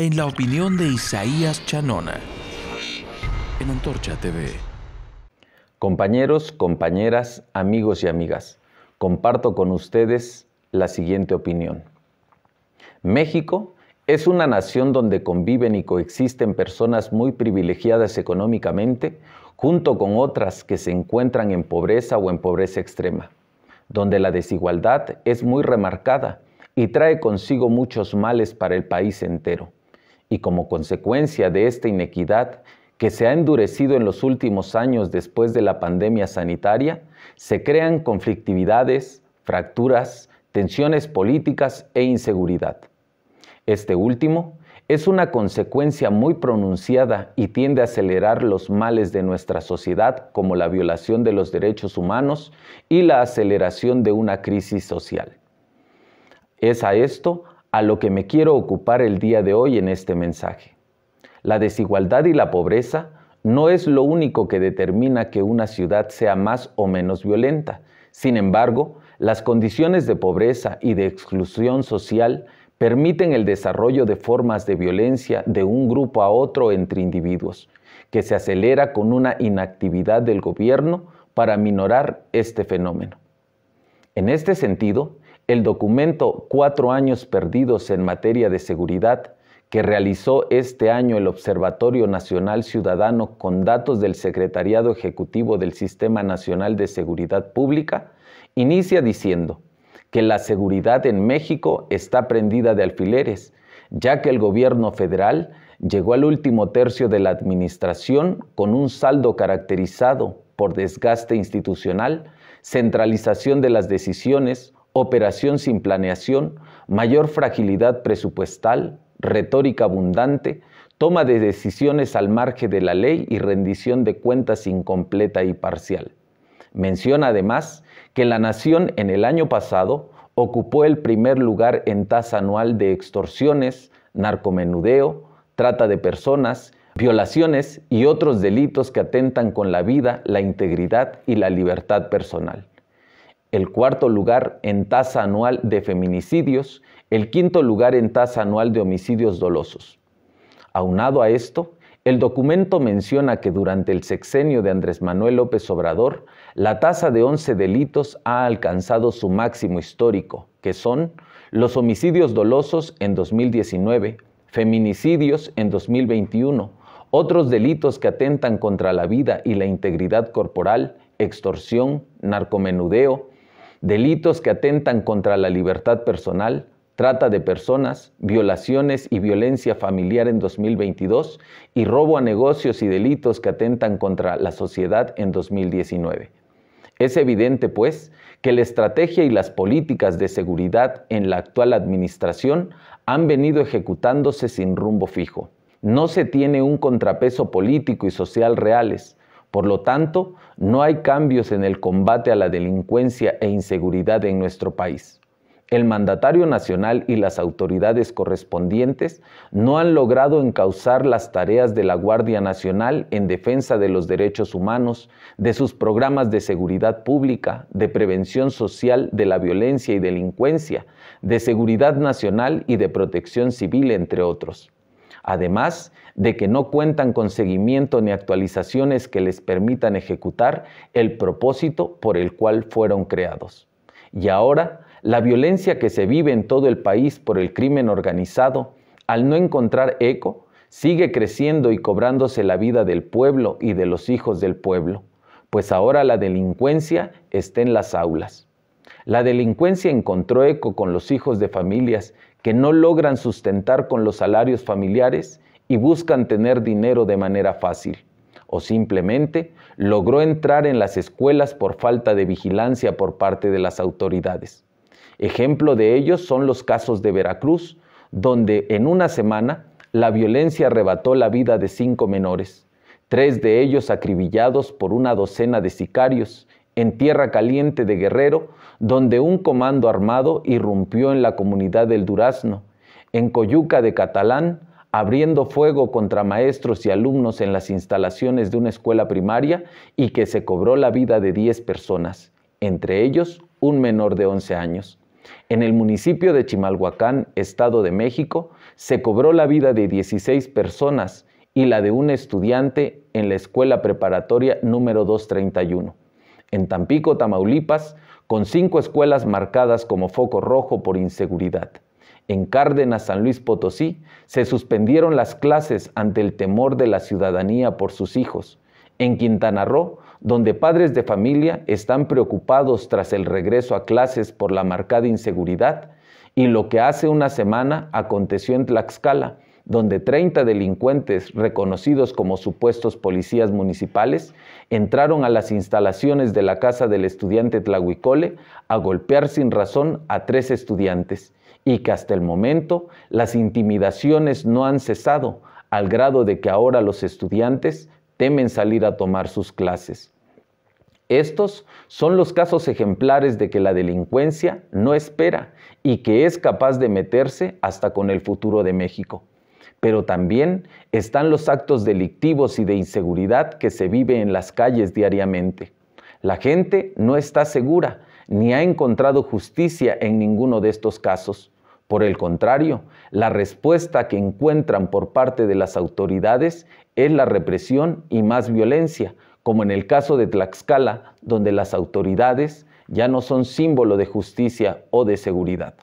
en la opinión de Isaías Chanona, en Antorcha TV. Compañeros, compañeras, amigos y amigas, comparto con ustedes la siguiente opinión. México es una nación donde conviven y coexisten personas muy privilegiadas económicamente junto con otras que se encuentran en pobreza o en pobreza extrema, donde la desigualdad es muy remarcada y trae consigo muchos males para el país entero y como consecuencia de esta inequidad que se ha endurecido en los últimos años después de la pandemia sanitaria, se crean conflictividades, fracturas, tensiones políticas e inseguridad. Este último es una consecuencia muy pronunciada y tiende a acelerar los males de nuestra sociedad como la violación de los derechos humanos y la aceleración de una crisis social. Es a esto a lo que me quiero ocupar el día de hoy en este mensaje. La desigualdad y la pobreza no es lo único que determina que una ciudad sea más o menos violenta. Sin embargo, las condiciones de pobreza y de exclusión social permiten el desarrollo de formas de violencia de un grupo a otro entre individuos, que se acelera con una inactividad del gobierno para minorar este fenómeno. En este sentido, el documento Cuatro años perdidos en materia de seguridad que realizó este año el Observatorio Nacional Ciudadano con datos del Secretariado Ejecutivo del Sistema Nacional de Seguridad Pública, inicia diciendo que la seguridad en México está prendida de alfileres, ya que el gobierno federal llegó al último tercio de la administración con un saldo caracterizado por desgaste institucional, centralización de las decisiones, operación sin planeación, mayor fragilidad presupuestal, retórica abundante, toma de decisiones al margen de la ley y rendición de cuentas incompleta y parcial. Menciona además que la nación en el año pasado ocupó el primer lugar en tasa anual de extorsiones, narcomenudeo, trata de personas, violaciones y otros delitos que atentan con la vida, la integridad y la libertad personal el cuarto lugar en tasa anual de feminicidios, el quinto lugar en tasa anual de homicidios dolosos. Aunado a esto, el documento menciona que durante el sexenio de Andrés Manuel López Obrador, la tasa de 11 delitos ha alcanzado su máximo histórico, que son los homicidios dolosos en 2019, feminicidios en 2021, otros delitos que atentan contra la vida y la integridad corporal, extorsión, narcomenudeo, delitos que atentan contra la libertad personal, trata de personas, violaciones y violencia familiar en 2022 y robo a negocios y delitos que atentan contra la sociedad en 2019. Es evidente, pues, que la estrategia y las políticas de seguridad en la actual administración han venido ejecutándose sin rumbo fijo. No se tiene un contrapeso político y social reales, por lo tanto, no hay cambios en el combate a la delincuencia e inseguridad en nuestro país. El mandatario nacional y las autoridades correspondientes no han logrado encauzar las tareas de la Guardia Nacional en defensa de los derechos humanos, de sus programas de seguridad pública, de prevención social de la violencia y delincuencia, de seguridad nacional y de protección civil, entre otros además de que no cuentan con seguimiento ni actualizaciones que les permitan ejecutar el propósito por el cual fueron creados. Y ahora, la violencia que se vive en todo el país por el crimen organizado, al no encontrar eco, sigue creciendo y cobrándose la vida del pueblo y de los hijos del pueblo, pues ahora la delincuencia está en las aulas. La delincuencia encontró eco con los hijos de familias que no logran sustentar con los salarios familiares y buscan tener dinero de manera fácil, o simplemente logró entrar en las escuelas por falta de vigilancia por parte de las autoridades. Ejemplo de ellos son los casos de Veracruz, donde en una semana la violencia arrebató la vida de cinco menores, tres de ellos acribillados por una docena de sicarios, en Tierra Caliente de Guerrero, donde un comando armado irrumpió en la comunidad del Durazno, en Coyuca de Catalán, abriendo fuego contra maestros y alumnos en las instalaciones de una escuela primaria y que se cobró la vida de 10 personas, entre ellos un menor de 11 años. En el municipio de Chimalhuacán, Estado de México, se cobró la vida de 16 personas y la de un estudiante en la escuela preparatoria número 231 en Tampico, Tamaulipas, con cinco escuelas marcadas como foco rojo por inseguridad. En Cárdenas, San Luis Potosí, se suspendieron las clases ante el temor de la ciudadanía por sus hijos. En Quintana Roo, donde padres de familia están preocupados tras el regreso a clases por la marcada inseguridad, y lo que hace una semana aconteció en Tlaxcala, donde 30 delincuentes reconocidos como supuestos policías municipales entraron a las instalaciones de la casa del estudiante Tlahuicole a golpear sin razón a tres estudiantes y que hasta el momento las intimidaciones no han cesado al grado de que ahora los estudiantes temen salir a tomar sus clases. Estos son los casos ejemplares de que la delincuencia no espera y que es capaz de meterse hasta con el futuro de México pero también están los actos delictivos y de inseguridad que se vive en las calles diariamente. La gente no está segura ni ha encontrado justicia en ninguno de estos casos. Por el contrario, la respuesta que encuentran por parte de las autoridades es la represión y más violencia, como en el caso de Tlaxcala, donde las autoridades ya no son símbolo de justicia o de seguridad.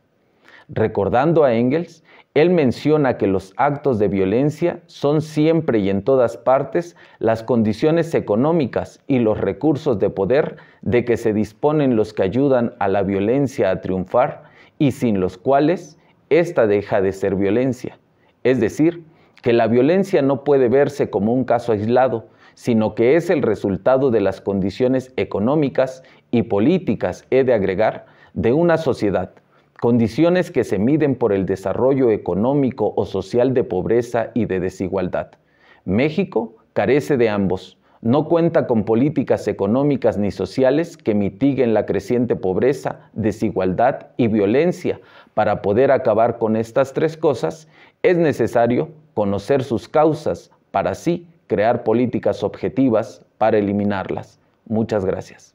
Recordando a Engels, él menciona que los actos de violencia son siempre y en todas partes las condiciones económicas y los recursos de poder de que se disponen los que ayudan a la violencia a triunfar y sin los cuales ésta deja de ser violencia. Es decir, que la violencia no puede verse como un caso aislado, sino que es el resultado de las condiciones económicas y políticas, he de agregar, de una sociedad condiciones que se miden por el desarrollo económico o social de pobreza y de desigualdad. México carece de ambos. No cuenta con políticas económicas ni sociales que mitiguen la creciente pobreza, desigualdad y violencia. Para poder acabar con estas tres cosas, es necesario conocer sus causas para así crear políticas objetivas para eliminarlas. Muchas gracias.